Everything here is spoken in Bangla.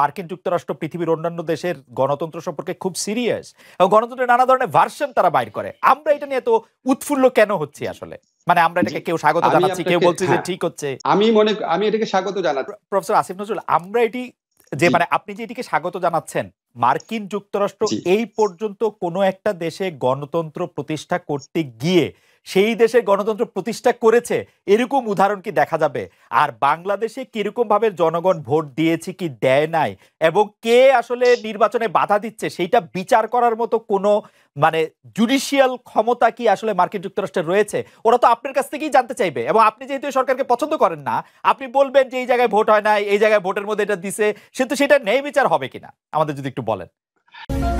মার্কিন যুক্তরাষ্ট্র পৃথিবীর অন্যান্য দেশের গণতন্ত্র সম্পর্কে খুব সিরিয়াস এবং গণতন্ত্রের নানা ধরনের ভার্সন তারা বাইর করে আমরা এটা নিয়ে তো উৎফুল্ল কেন হচ্ছি আসলে মানে আমরা এটাকে কেউ স্বাগত জানাচ্ছি কেউ বলছি যে হ্যাঁ। ঠিক হচ্ছে আমি মনে আমি এটাকে স্বাগত জানাচ্ছি প্রফেসর আসিফ নজরুল আমরা এটি যে মানে আপনি যে এটিকে স্বাগত জানাচ্ছেন মার্কিন যুক্তরাষ্ট্র এই পর্যন্ত কোনো একটা দেশে গণতন্ত্র প্রতিষ্ঠা করতে গিয়ে সেই দেশে গণতন্ত্র প্রতিষ্ঠা করেছে এরকম উদাহরণ কি দেখা যাবে আর বাংলাদেশে কিরকমভাবে জনগণ ভোট দিয়েছে কি দেয় নাই এবং কে আসলে নির্বাচনে বাধা দিচ্ছে সেইটা বিচার করার মতো কোনো মানে জুডিশিয়াল ক্ষমতা কি আসলে মার্কিন যুক্তরাষ্ট্রে রয়েছে ওরা তো আপনার কাছ থেকেই জানতে চাইবে এবং আপনি যেহেতু সরকারকে পছন্দ করেন না আপনি বলবেন যে এই জায়গায় ভোট হয় না এই জায়গায় ভোটের মধ্যে এটা দিছে সে তো সেটা ন্যায় বিচার হবে কিনা আমাদের যদি একটু বলেন